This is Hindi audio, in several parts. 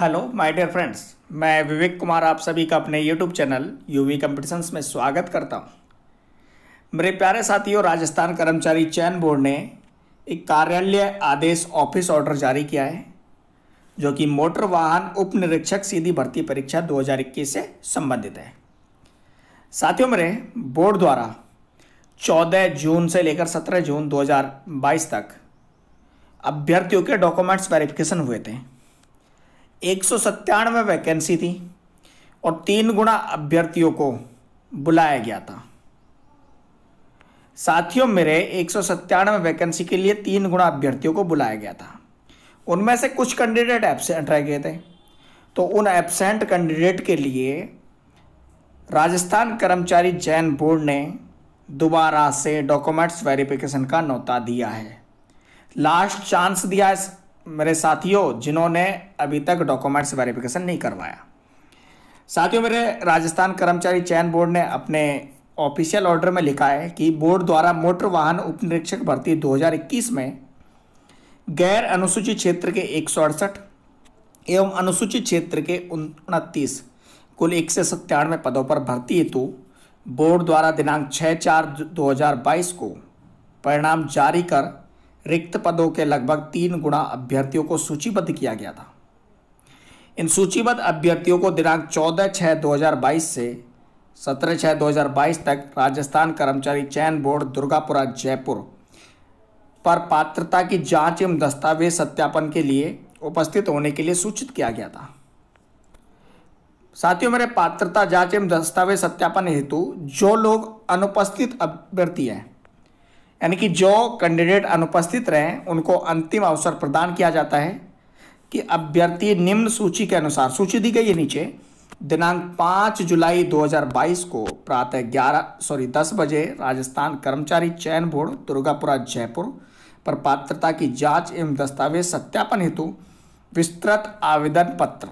हेलो माय डियर फ्रेंड्स मैं विवेक कुमार आप सभी का अपने यूट्यूब चैनल यूवी कॉम्पिटिशन्स में स्वागत करता हूं मेरे प्यारे साथियों राजस्थान कर्मचारी चयन बोर्ड ने एक कार्यालय आदेश ऑफिस ऑर्डर जारी किया है जो कि मोटर वाहन उप निरीक्षक सीधी भर्ती परीक्षा 2021 से संबंधित है साथियों मेरे बोर्ड द्वारा 14 जून से लेकर 17 जून 2022 तक अभ्यर्थियों के डॉक्यूमेंट्स वेरिफिकेशन हुए थे एक सौ सत्तानवे वैकेंसी थी और तीन गुणा अभ्यर्थियों को बुलाया गया था साथियों मेरे एक सौ सत्तानवे वैकेंसी के लिए तीन गुणा अभ्यर्थियों को बुलाया गया था उनमें से कुछ कैंडिडेट एबसेंट रह गए थे तो उन एबसेंट कैंडिडेट के लिए राजस्थान कर्मचारी चयन बोर्ड ने दोबारा से डॉक्यूमेंट्स वेरिफिकेशन का नोता दिया है लास्ट चांस दिया है मेरे साथियों जिन्होंने अभी तक डॉक्यूमेंट्स वेरिफिकेशन नहीं करवाया साथियों मेरे राजस्थान कर्मचारी चयन बोर्ड ने अपने ऑफिशियल ऑर्डर में लिखा है कि बोर्ड द्वारा मोटर वाहन उपनिरीक्षक भर्ती 2021 में गैर अनुसूचित क्षेत्र के एक एवं अनुसूचित क्षेत्र के उनतीस कुल एक सौ सत्तानवे पदों पर भर्ती हेतु बोर्ड द्वारा दिनांक 6 चार 2022 को परिणाम जारी कर रिक्त पदों के लगभग तीन गुणा अभ्यर्थियों को सूचीबद्ध किया गया था इन सूचीबद्ध अभ्यर्थियों को दिनांक 14 छः 2022 से 17 छः 2022 तक राजस्थान कर्मचारी चयन बोर्ड दुर्गापुरा जयपुर पर पात्रता की जांच एवं दस्तावेज सत्यापन के लिए उपस्थित होने के लिए सूचित किया गया था साथियों मेरे पात्रता जांच एवं दस्तावेज सत्यापन हेतु जो लोग अनुपस्थित अभ्यर्थी हैं यानी कि जो कैंडिडेट अनुपस्थित रहें उनको अंतिम अवसर प्रदान किया जाता है कि अभ्यर्थी निम्न सूची के अनुसार सूची दी गई है नीचे दिनांक 5 जुलाई 2022 को प्रातः 11 सॉरी 10 बजे राजस्थान कर्मचारी चयन बोर्ड दुर्गापुरा जयपुर पर पात्रता की जांच एवं दस्तावेज सत्यापन हेतु विस्तृत आवेदन पत्र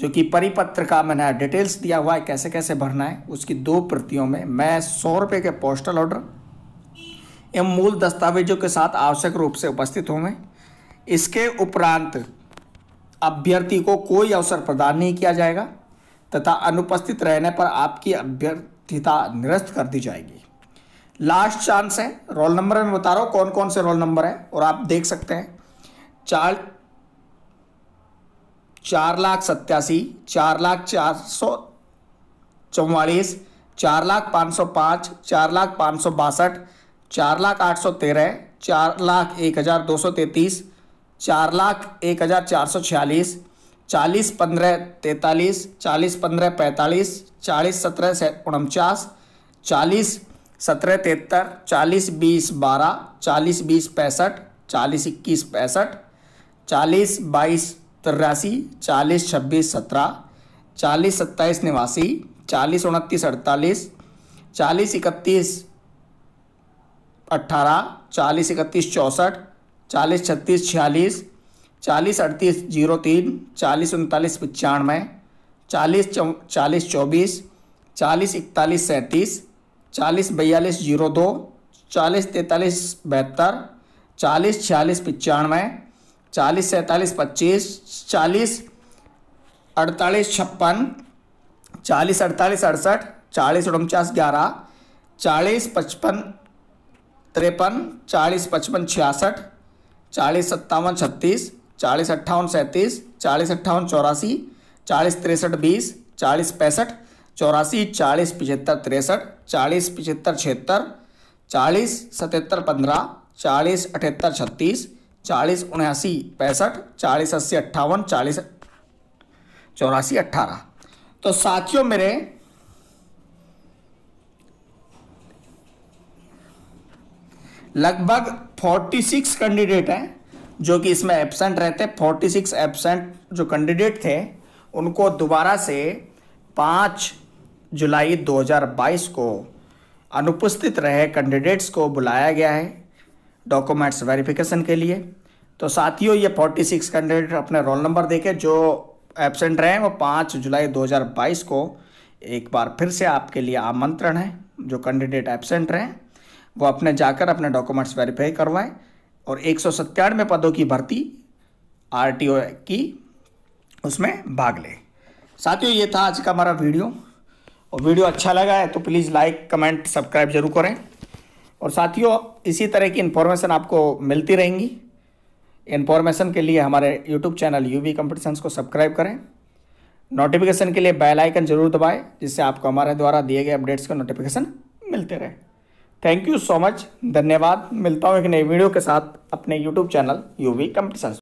जो कि परिपत्र का मैंने डिटेल्स दिया हुआ है कैसे कैसे भरना है उसकी दो प्रतियों में मैं सौ रुपये के पोस्टल ऑर्डर एवं मूल दस्तावेजों के साथ आवश्यक रूप से उपस्थित होंगे इसके उपरांत अभ्यर्थी को कोई अवसर प्रदान नहीं किया जाएगा तथा अनुपस्थित रहने पर आपकी अभ्यर्थिता निरस्त कर दी जाएगी लास्ट चांस है रोल नंबर में बता रहा हूँ कौन कौन से रोल नंबर है और आप देख सकते हैं चार चार लाख सत्यासी चार लाख चार सौ चौवालीस चार लाख पाँच सौ पाँच चार लाख पाँच सौ बासठ चार लाख आठ सौ तेरह चार लाख एक हज़ार दो सौ तैंतीस चार लाख एक हज़ार चार सौ छियालीस चालीस पंद्रह तैंतालीस चालीस पंद्रह पैंतालीस चालीस सत्रह से उनचास चालीस सत्रह तिहत्तर चालीस बीस बारह चालीस बीस पैंसठ चालीस इक्कीस पैंसठ चालीस बाईस तिरासी चालीस छब्बीस सत्रह चालीस सत्ताईस नवासी चालीस उनतीस अड़तालीस चालीस इकतीस अट्ठारह चालीस इकतीस चौंसठ चालीस छत्तीस छियालीस चालीस अड़तीस जीरो तीन चालीस उनतालीस पचानवे चालीस चौ चालीस चौबीस चालीस इकतालीस सैंतीस चालीस बयालीस जीरो दो चालीस तैंतालीस बहत्तर चालीस छियालीस पचानवे चालीस सैंतालीस पच्चीस चालीस अड़तालीस छप्पन चालीस अड़तालीस अड़सठ चालीस उनचास ग्यारह चालीस पचपन तिरपन चालीस पचपन छियासठ चालीस सत्तावन छत्तीस चालीस अट्ठावन सैंतीस चालीस अट्ठावन चौरासी चालीस तिरसठ बीस चालीस पैंसठ चौरासी चालीस पिचहत्तर तिरसठ चालीस पिचहत्तर छिहत्तर चालीस सतहत्तर पंद्रह चालीस अठहत्तर छत्तीस चालीस उन्यासी पैंसठ चालीस अस्सी अट्ठावन चालीस चौरासी अट्ठारह तो साथियों मेरे लगभग 46 कैंडिडेट हैं जो कि इसमें एबसेंट रहते 46 एबसेंट जो कैंडिडेट थे उनको दोबारा से पाँच जुलाई 2022 को अनुपस्थित रहे कैंडिडेट्स को बुलाया गया है डॉक्यूमेंट्स वेरिफिकेशन के लिए तो साथियों ये 46 कैंडिडेट अपने रोल नंबर देके जो एबसेंट रहे हैं वो 5 जुलाई 2022 को एक बार फिर से आपके लिए आमंत्रण है जो कैंडिडेट एबसेंट रहे वो अपने जाकर अपने डॉक्यूमेंट्स वेरीफाई करवाएं और एक सौ सत्तानवे पदों की भर्ती आर की उसमें भाग लें साथियों ये था आज का हमारा वीडियो और वीडियो अच्छा लगा है तो प्लीज़ लाइक कमेंट सब्सक्राइब जरूर करें और साथियों इसी तरह की इन्फॉर्मेशन आपको मिलती रहेंगी इन्फॉर्मेशन के लिए हमारे यूट्यूब चैनल यू वी को सब्सक्राइब करें नोटिफिकेशन के लिए बेल आइकन जरूर दबाएं जिससे आपको हमारे द्वारा दिए गए अपडेट्स का नोटिफिकेशन मिलते रहे थैंक यू सो मच धन्यवाद मिलता हूँ एक नई वीडियो के साथ अपने यूट्यूब चैनल यूवी कंपटीशन